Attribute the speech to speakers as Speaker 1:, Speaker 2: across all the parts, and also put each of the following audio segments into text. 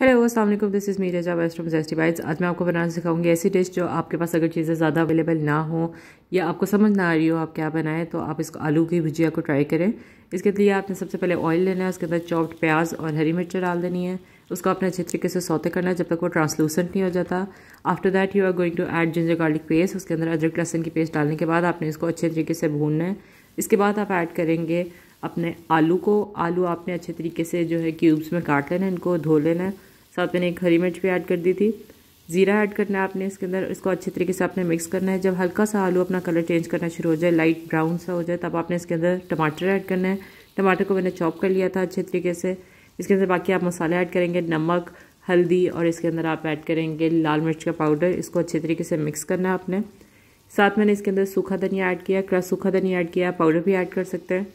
Speaker 1: hello अस्सलाम this is Meera जावेस्ट from zesty bites आज मैं आपको बनाना सिखाऊंगी ऐसी डिश जो आपके पास अगर चीज़ें ज़्यादा अवेलेबल ना हो या आपको समझ ना आ रही हो आप क्या बनाएं तो आप इसको आलू की भुजिया को ट्राई करें इसके लिए आपने सबसे पहले ऑयल लेना है उसके अंदर चॉप्ड प्याज और हरी मिर्च डाल देनी है उसको आपने अच्छे तरीके से सौते करना है जब तक वो ट्रांसलूसेंट नहीं हो जाता after that you are going to add ginger garlic paste उसके अंदर अदरक लहसन की पेस्ट डालने के बाद आपने इसको अच्छे तरीके से भूनना है इसके बाद आप ऐड करेंगे अपने आलू को आलू आपने अच्छे तरीके से जो है क्यूब्स में काट लेना है इनको धो लेना है साथ मैंने एक हरी मिर्च भी ऐड कर दी थी ज़ीरा ऐड करना है आपने इसके अंदर इसको अच्छे तरीके से आपने मिक्स करना है जब हल्का सा आलू अपना कलर चेंज करना शुरू हो जाए लाइट ब्राउन सा हो जाए तब आपने इसके अंदर टमाटर ऐड करना है टमाटर को मैंने चॉप कर लिया था अच्छे तरीके से इसके अंदर बाकी आप मसाले ऐड करेंगे नमक हल्दी और इसके अंदर आप ऐड करेंगे लाल मिर्च का पाउडर इसको अच्छे तरीके से मिक्स करना है आपने साथ मैंने इसके अंदर सूखा धनिया ऐड किया क्रश सूखा धनिया ऐड किया पाउडर भी ऐड कर सकते हैं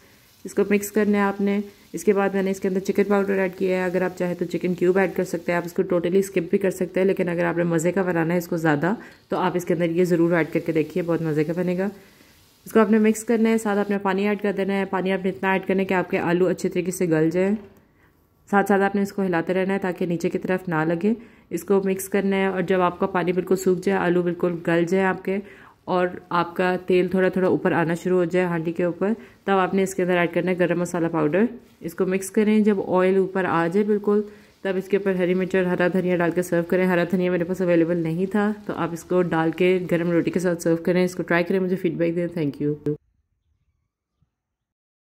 Speaker 1: इसको मिक्स करना है आपने इसके बाद मैंने इसके अंदर चिकन पाउडर ऐड किया है अगर आप चाहे तो चिकन क्यूब ऐड कर सकते हैं आप इसको टोटली स्किप भी कर सकते हैं लेकिन अगर आपने मज़े का बनाना है इसको ज़्यादा तो आप इसके अंदर ये ज़रूर ऐड करके देखिए बहुत मज़े का बनेगा इसको आपने मिक्स करना है साथ आपने पानी ऐड कर देना है पानी आपने इतना ऐड करना है कि आपके आलू अच्छे तरीके से गल जाएँ साथ साथ आपने इसको हिलाते रहना है ताकि नीचे की तरफ ना लगे इसको मिक्स करना है और जब आपका पानी बिल्कुल सूख जाए आलू बिल्कुल गल जाए आपके और आपका तेल थोड़ा थोड़ा ऊपर आना शुरू हो जाए हांडी के ऊपर तब आपने इसके अंदर ऐड करना है गर्म मसाला पाउडर इसको मिक्स करें जब ऑयल ऊपर आ जाए बिल्कुल तब इसके ऊपर हरी मिर्च और हरा धनिया डाल के सर्व करें हरा धनिया मेरे पास अवेलेबल नहीं था तो आप इसको डाल के गर्म रोटी के साथ सर्व करें इसको ट्राई करें मुझे फीडबैक दें थैंक यू